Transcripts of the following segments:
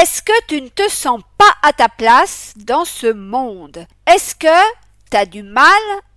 Est-ce que tu ne te sens pas à ta place dans ce monde Est-ce que tu as du mal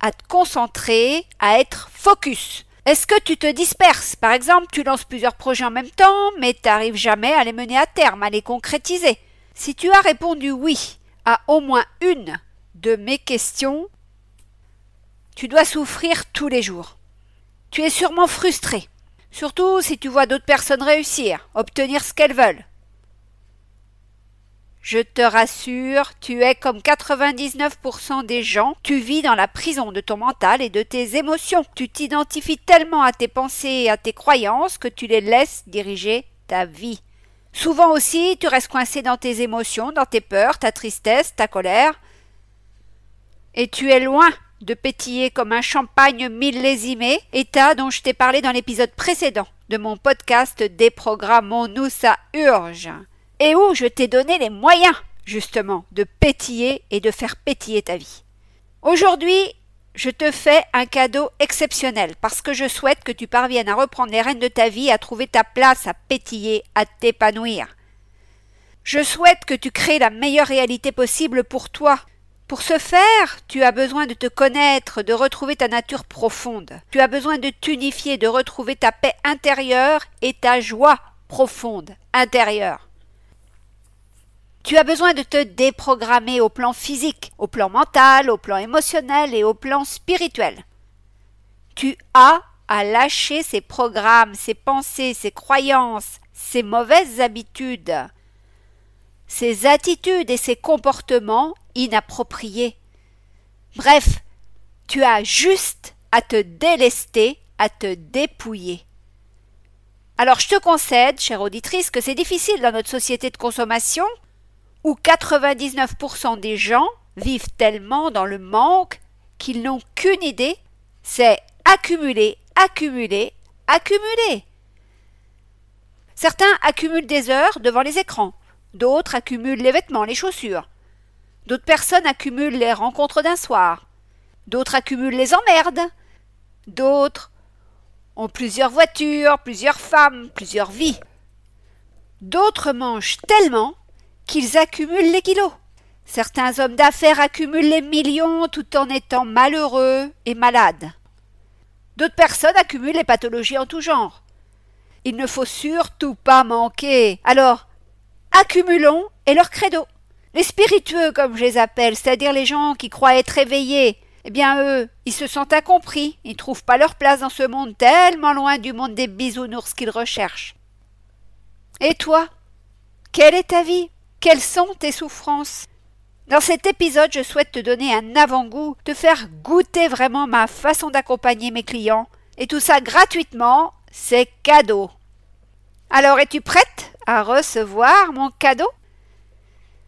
à te concentrer, à être focus Est-ce que tu te disperses Par exemple, tu lances plusieurs projets en même temps, mais tu n'arrives jamais à les mener à terme, à les concrétiser. Si tu as répondu oui à au moins une de mes questions, tu dois souffrir tous les jours. Tu es sûrement frustré, surtout si tu vois d'autres personnes réussir, obtenir ce qu'elles veulent. Je te rassure, tu es comme 99% des gens, tu vis dans la prison de ton mental et de tes émotions. Tu t'identifies tellement à tes pensées et à tes croyances que tu les laisses diriger ta vie. Souvent aussi, tu restes coincé dans tes émotions, dans tes peurs, ta tristesse, ta colère. Et tu es loin de pétiller comme un champagne millésimé, état dont je t'ai parlé dans l'épisode précédent de mon podcast Déprogrammons-nous, ça urge et où je t'ai donné les moyens, justement, de pétiller et de faire pétiller ta vie. Aujourd'hui, je te fais un cadeau exceptionnel parce que je souhaite que tu parviennes à reprendre les rênes de ta vie, à trouver ta place, à pétiller, à t'épanouir. Je souhaite que tu crées la meilleure réalité possible pour toi. Pour ce faire, tu as besoin de te connaître, de retrouver ta nature profonde. Tu as besoin de t'unifier, de retrouver ta paix intérieure et ta joie profonde intérieure. Tu as besoin de te déprogrammer au plan physique, au plan mental, au plan émotionnel et au plan spirituel. Tu as à lâcher ces programmes, ces pensées, ces croyances, ces mauvaises habitudes, ces attitudes et ces comportements inappropriés. Bref, tu as juste à te délester, à te dépouiller. Alors je te concède, chère auditrice, que c'est difficile dans notre société de consommation où 99% des gens vivent tellement dans le manque qu'ils n'ont qu'une idée, c'est accumuler, accumuler, accumuler. Certains accumulent des heures devant les écrans, d'autres accumulent les vêtements, les chaussures, d'autres personnes accumulent les rencontres d'un soir, d'autres accumulent les emmerdes, d'autres ont plusieurs voitures, plusieurs femmes, plusieurs vies. D'autres mangent tellement qu'ils accumulent les kilos. Certains hommes d'affaires accumulent les millions tout en étant malheureux et malades. D'autres personnes accumulent les pathologies en tout genre. Il ne faut surtout pas manquer. Alors, accumulons et leur credo. Les spiritueux, comme je les appelle, c'est-à-dire les gens qui croient être éveillés, eh bien eux, ils se sentent incompris, ils ne trouvent pas leur place dans ce monde tellement loin du monde des bisounours qu'ils recherchent. Et toi, quelle est ta vie quelles sont tes souffrances Dans cet épisode, je souhaite te donner un avant-goût, te faire goûter vraiment ma façon d'accompagner mes clients. Et tout ça gratuitement, c'est cadeau. Alors es-tu prête à recevoir mon cadeau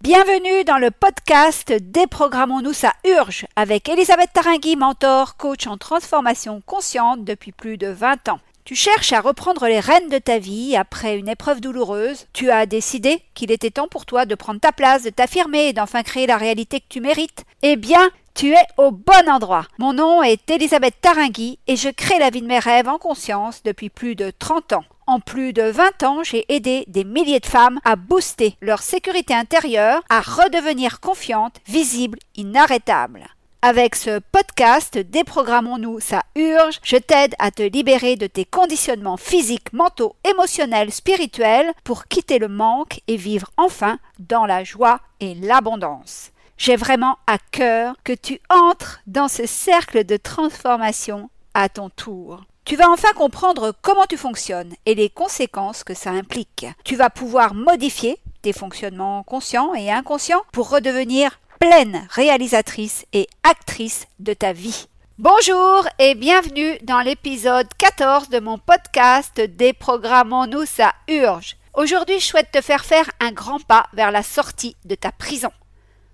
Bienvenue dans le podcast Déprogrammons-nous, ça urge avec Elisabeth Taringui, mentor, coach en transformation consciente depuis plus de 20 ans. Tu cherches à reprendre les rênes de ta vie après une épreuve douloureuse. Tu as décidé qu'il était temps pour toi de prendre ta place, de t'affirmer et d'enfin créer la réalité que tu mérites. Eh bien, tu es au bon endroit. Mon nom est Elisabeth Taringui et je crée la vie de mes rêves en conscience depuis plus de 30 ans. En plus de 20 ans, j'ai aidé des milliers de femmes à booster leur sécurité intérieure, à redevenir confiantes, visibles, inarrêtables. Avec ce podcast Déprogrammons-nous, ça urge, je t'aide à te libérer de tes conditionnements physiques, mentaux, émotionnels, spirituels pour quitter le manque et vivre enfin dans la joie et l'abondance. J'ai vraiment à cœur que tu entres dans ce cercle de transformation à ton tour. Tu vas enfin comprendre comment tu fonctionnes et les conséquences que ça implique. Tu vas pouvoir modifier tes fonctionnements conscients et inconscients pour redevenir pleine réalisatrice et actrice de ta vie. Bonjour et bienvenue dans l'épisode 14 de mon podcast Déprogrammons-nous, ça urge. Aujourd'hui, je souhaite te faire faire un grand pas vers la sortie de ta prison.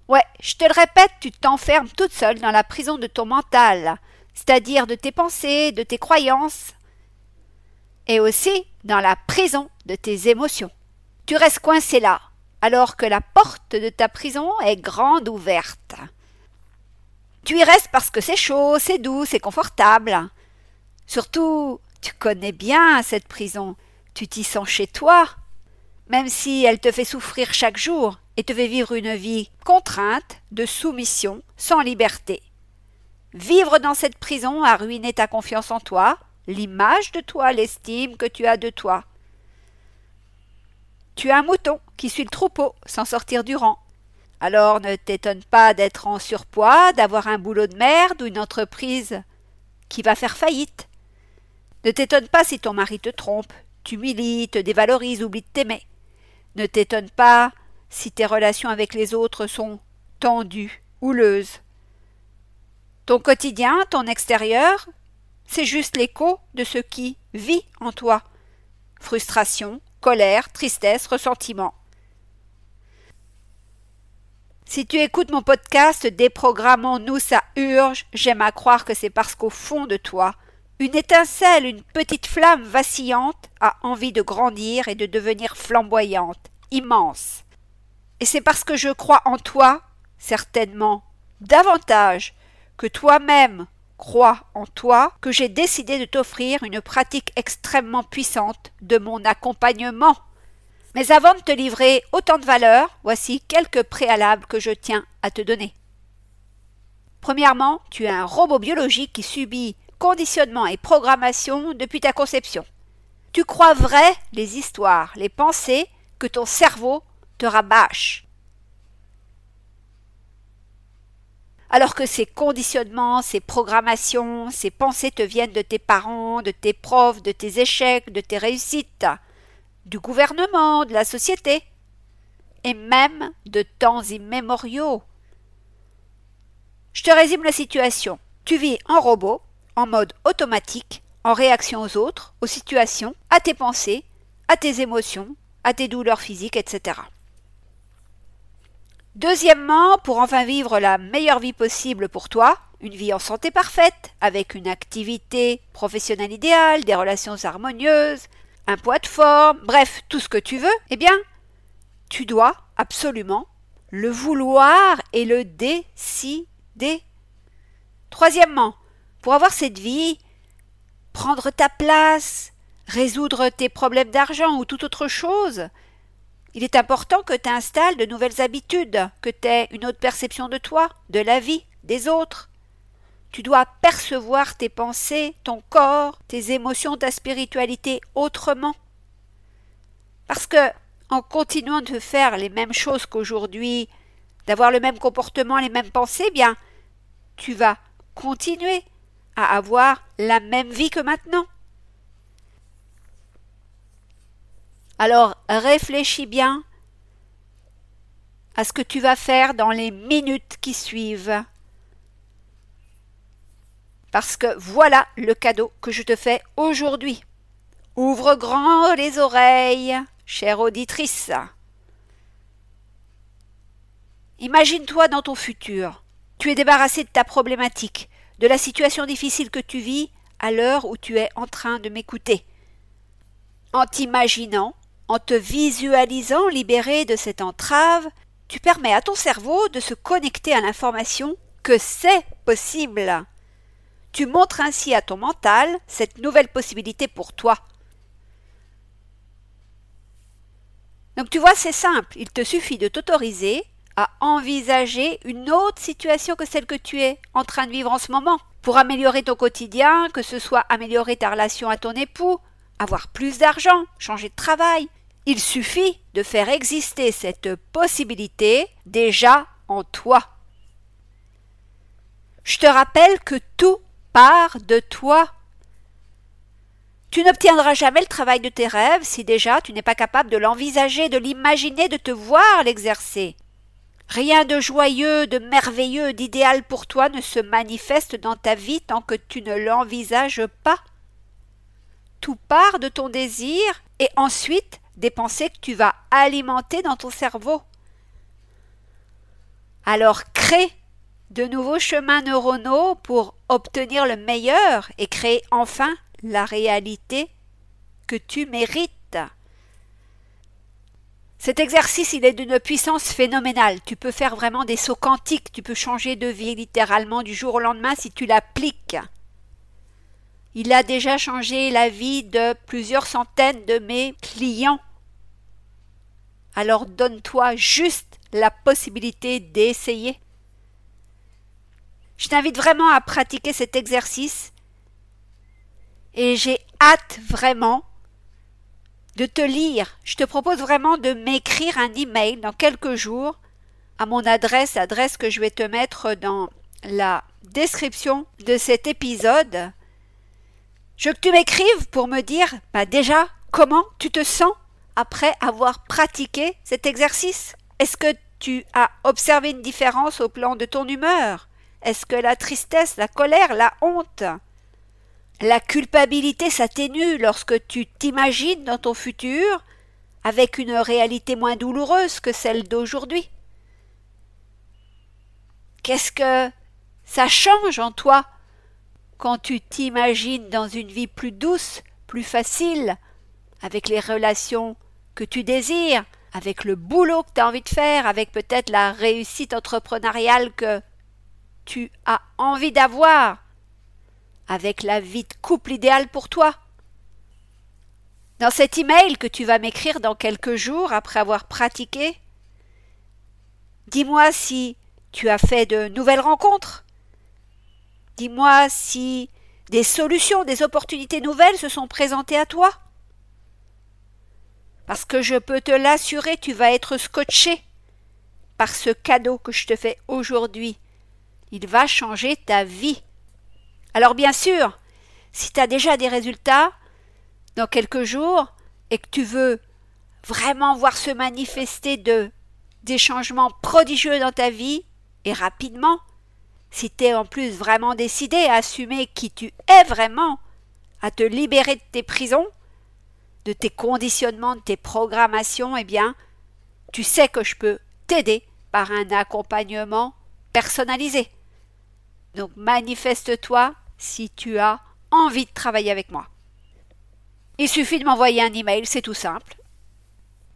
Ouais, je te le répète, tu t'enfermes toute seule dans la prison de ton mental, c'est-à-dire de tes pensées, de tes croyances, et aussi dans la prison de tes émotions. Tu restes coincé là, alors que la porte de ta prison est grande ouverte. Tu y restes parce que c'est chaud, c'est doux, c'est confortable. Surtout, tu connais bien cette prison, tu t'y sens chez toi, même si elle te fait souffrir chaque jour et te fait vivre une vie contrainte, de soumission, sans liberté. Vivre dans cette prison a ruiné ta confiance en toi, l'image de toi, l'estime que tu as de toi. Tu es un mouton qui suit le troupeau sans sortir du rang. Alors ne t'étonne pas d'être en surpoids, d'avoir un boulot de merde ou une entreprise qui va faire faillite. Ne t'étonne pas si ton mari te trompe, t'humilie, te dévalorise, oublie de t'aimer. Ne t'étonne pas si tes relations avec les autres sont tendues, houleuses. Ton quotidien, ton extérieur, c'est juste l'écho de ce qui vit en toi. Frustration, colère, tristesse, ressentiment. Si tu écoutes mon podcast Déprogrammons-nous, ça urge, j'aime à croire que c'est parce qu'au fond de toi, une étincelle, une petite flamme vacillante a envie de grandir et de devenir flamboyante, immense. Et c'est parce que je crois en toi, certainement, davantage que toi-même crois en toi que j'ai décidé de t'offrir une pratique extrêmement puissante de mon accompagnement. Mais avant de te livrer autant de valeur, voici quelques préalables que je tiens à te donner. Premièrement, tu es un robot biologique qui subit conditionnement et programmation depuis ta conception. Tu crois vrai les histoires, les pensées que ton cerveau te rabâche. alors que ces conditionnements, ces programmations, ces pensées te viennent de tes parents, de tes profs, de tes échecs, de tes réussites, du gouvernement, de la société, et même de temps immémoriaux. Je te résume la situation. Tu vis en robot, en mode automatique, en réaction aux autres, aux situations, à tes pensées, à tes émotions, à tes douleurs physiques, etc. Deuxièmement, pour enfin vivre la meilleure vie possible pour toi, une vie en santé parfaite, avec une activité professionnelle idéale, des relations harmonieuses, un poids de forme, bref, tout ce que tu veux, eh bien, tu dois absolument le vouloir et le décider. Troisièmement, pour avoir cette vie, prendre ta place, résoudre tes problèmes d'argent ou toute autre chose, il est important que tu installes de nouvelles habitudes, que tu aies une autre perception de toi, de la vie, des autres. Tu dois percevoir tes pensées, ton corps, tes émotions, ta spiritualité autrement. Parce que, en continuant de faire les mêmes choses qu'aujourd'hui, d'avoir le même comportement, les mêmes pensées, eh bien, tu vas continuer à avoir la même vie que maintenant. Alors réfléchis bien à ce que tu vas faire dans les minutes qui suivent. Parce que voilà le cadeau que je te fais aujourd'hui. Ouvre grand les oreilles, chère auditrice. Imagine-toi dans ton futur. Tu es débarrassé de ta problématique, de la situation difficile que tu vis à l'heure où tu es en train de m'écouter. En t'imaginant en te visualisant libéré de cette entrave, tu permets à ton cerveau de se connecter à l'information que c'est possible. Tu montres ainsi à ton mental cette nouvelle possibilité pour toi. Donc tu vois, c'est simple, il te suffit de t'autoriser à envisager une autre situation que celle que tu es en train de vivre en ce moment, pour améliorer ton quotidien, que ce soit améliorer ta relation à ton époux, avoir plus d'argent, changer de travail, il suffit de faire exister cette possibilité déjà en toi. Je te rappelle que tout part de toi. Tu n'obtiendras jamais le travail de tes rêves si déjà tu n'es pas capable de l'envisager, de l'imaginer, de te voir l'exercer. Rien de joyeux, de merveilleux, d'idéal pour toi ne se manifeste dans ta vie tant que tu ne l'envisages pas. Tout part de ton désir et ensuite des pensées que tu vas alimenter dans ton cerveau. Alors crée de nouveaux chemins neuronaux pour obtenir le meilleur et créer enfin la réalité que tu mérites. Cet exercice, il est d'une puissance phénoménale. Tu peux faire vraiment des sauts quantiques, tu peux changer de vie littéralement du jour au lendemain si tu l'appliques. Il a déjà changé la vie de plusieurs centaines de mes clients alors donne-toi juste la possibilité d'essayer. Je t'invite vraiment à pratiquer cet exercice et j'ai hâte vraiment de te lire. Je te propose vraiment de m'écrire un email dans quelques jours à mon adresse, adresse que je vais te mettre dans la description de cet épisode. Je veux que tu m'écrives pour me dire bah, déjà comment tu te sens après avoir pratiqué cet exercice Est-ce que tu as observé une différence au plan de ton humeur Est-ce que la tristesse, la colère, la honte, la culpabilité s'atténue lorsque tu t'imagines dans ton futur avec une réalité moins douloureuse que celle d'aujourd'hui Qu'est-ce que ça change en toi quand tu t'imagines dans une vie plus douce, plus facile, avec les relations que tu désires, avec le boulot que tu as envie de faire, avec peut-être la réussite entrepreneuriale que tu as envie d'avoir, avec la vie de couple idéale pour toi. Dans cet email que tu vas m'écrire dans quelques jours après avoir pratiqué, dis-moi si tu as fait de nouvelles rencontres. Dis-moi si des solutions, des opportunités nouvelles se sont présentées à toi. Parce que je peux te l'assurer, tu vas être scotché par ce cadeau que je te fais aujourd'hui. Il va changer ta vie. Alors bien sûr, si tu as déjà des résultats dans quelques jours et que tu veux vraiment voir se manifester de des changements prodigieux dans ta vie et rapidement, si tu es en plus vraiment décidé à assumer qui tu es vraiment, à te libérer de tes prisons, de tes conditionnements, de tes programmations, eh bien, tu sais que je peux t'aider par un accompagnement personnalisé. Donc manifeste-toi si tu as envie de travailler avec moi. Il suffit de m'envoyer un email, c'est tout simple.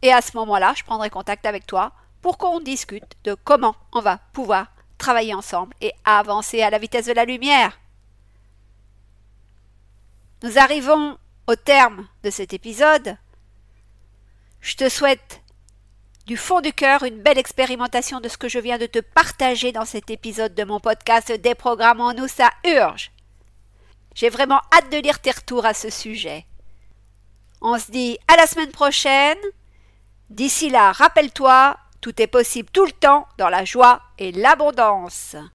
Et à ce moment-là, je prendrai contact avec toi pour qu'on discute de comment on va pouvoir travailler ensemble et avancer à la vitesse de la lumière. Nous arrivons au terme de cet épisode. Je te souhaite du fond du cœur une belle expérimentation de ce que je viens de te partager dans cet épisode de mon podcast Déprogrammons-nous, ça urge. J'ai vraiment hâte de lire tes retours à ce sujet. On se dit à la semaine prochaine. D'ici là, rappelle-toi, tout est possible tout le temps dans la joie et l'abondance.